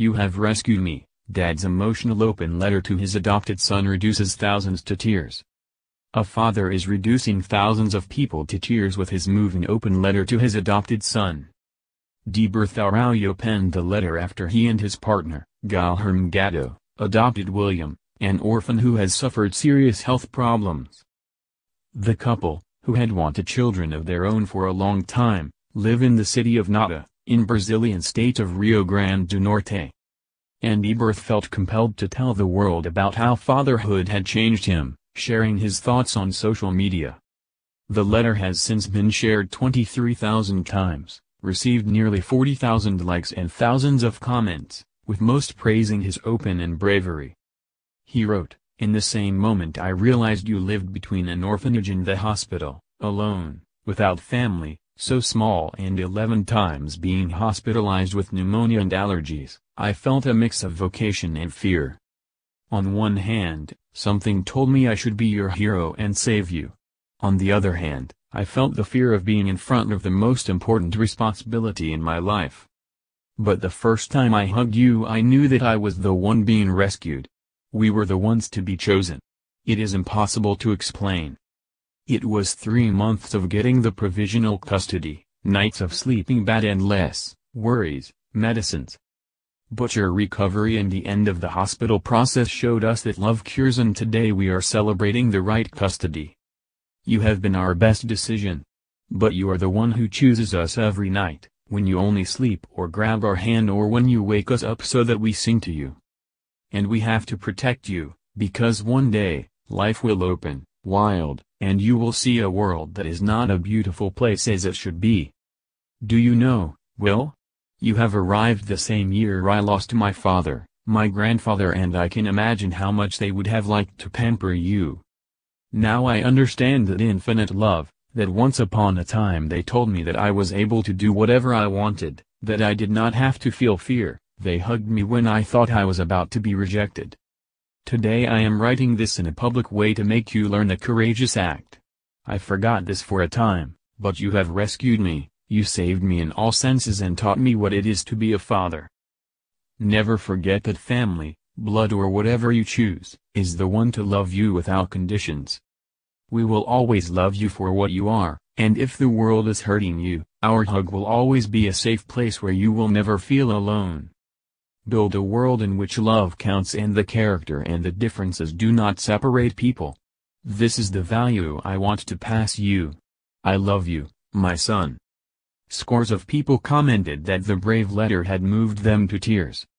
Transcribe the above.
You have rescued me. Dad's emotional open letter to his adopted son reduces thousands to tears. A father is reducing thousands of people to tears with his moving open letter to his adopted son. Deberth Araujo penned the letter after he and his partner, Galherm Gado, adopted William, an orphan who has suffered serious health problems. The couple, who had wanted children of their own for a long time, live in the city of Nata, in Brazilian state of Rio Grande do Norte and Eberth felt compelled to tell the world about how fatherhood had changed him, sharing his thoughts on social media. The letter has since been shared 23,000 times, received nearly 40,000 likes and thousands of comments, with most praising his open and bravery. He wrote, In the same moment I realized you lived between an orphanage and the hospital, alone, without family, so small and 11 times being hospitalized with pneumonia and allergies. I felt a mix of vocation and fear. On one hand, something told me I should be your hero and save you. On the other hand, I felt the fear of being in front of the most important responsibility in my life. But the first time I hugged you I knew that I was the one being rescued. We were the ones to be chosen. It is impossible to explain. It was three months of getting the provisional custody, nights of sleeping bad and less, worries, medicines, Butcher recovery and the end of the hospital process showed us that love cures and today we are celebrating the right custody. You have been our best decision. But you are the one who chooses us every night, when you only sleep or grab our hand or when you wake us up so that we sing to you. And we have to protect you, because one day, life will open, wild, and you will see a world that is not a beautiful place as it should be. Do you know, Will, you have arrived the same year I lost my father, my grandfather and I can imagine how much they would have liked to pamper you. Now I understand that infinite love, that once upon a time they told me that I was able to do whatever I wanted, that I did not have to feel fear, they hugged me when I thought I was about to be rejected. Today I am writing this in a public way to make you learn the courageous act. I forgot this for a time, but you have rescued me, you saved me in all senses and taught me what it is to be a father. Never forget that family, blood or whatever you choose, is the one to love you without conditions. We will always love you for what you are, and if the world is hurting you, our hug will always be a safe place where you will never feel alone. Build a world in which love counts and the character and the differences do not separate people. This is the value I want to pass you. I love you, my son. Scores of people commented that the brave letter had moved them to tears.